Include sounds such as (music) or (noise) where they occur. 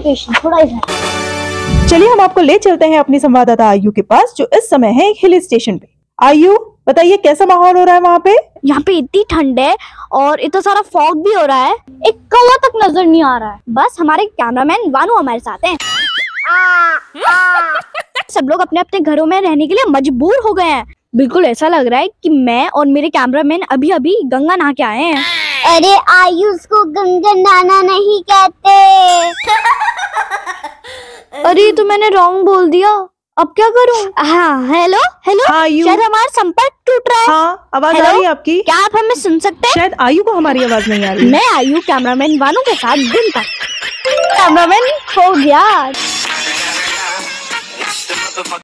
location थोड़ा इधर चलिए हम आपको ले चलते हैं अपनी संवाददाता आयु के पास जो इस समय है हिल स्टेशन पे आयु बताइए कैसा माहौल हो रहा है वहाँ पे यहाँ पे इतनी ठंड है और इतना सारा फॉग भी हो रहा है एक कौवा तक नजर नहीं आ रहा है बस हमारे कैमरामैन वानू हमारे साथ हैं (laughs) सब लोग अपने अपने घरों में रहने के लिए मजबूर हो गए हैं बिल्कुल ऐसा लग रहा है कि मैं और मेरे कैमरामैन अभी अभी गंगा नहा के आए हैं अरे आयुष को गंगा नाना नहीं कहते अरे तो मैंने रॉन्ग बोल दिया अब क्या करूं हाँ हेलो हेलो हाँ, शायद हमारा संपर्क टूट रहा है हाँ, आवाज आ रही है आपकी क्या आप हमें सुन सकते हैं शायद आयु को हमारी आवाज नहीं आ रही मैं आयु कैमरामैन वालों के साथ दिन तक कैमरामैन हो गया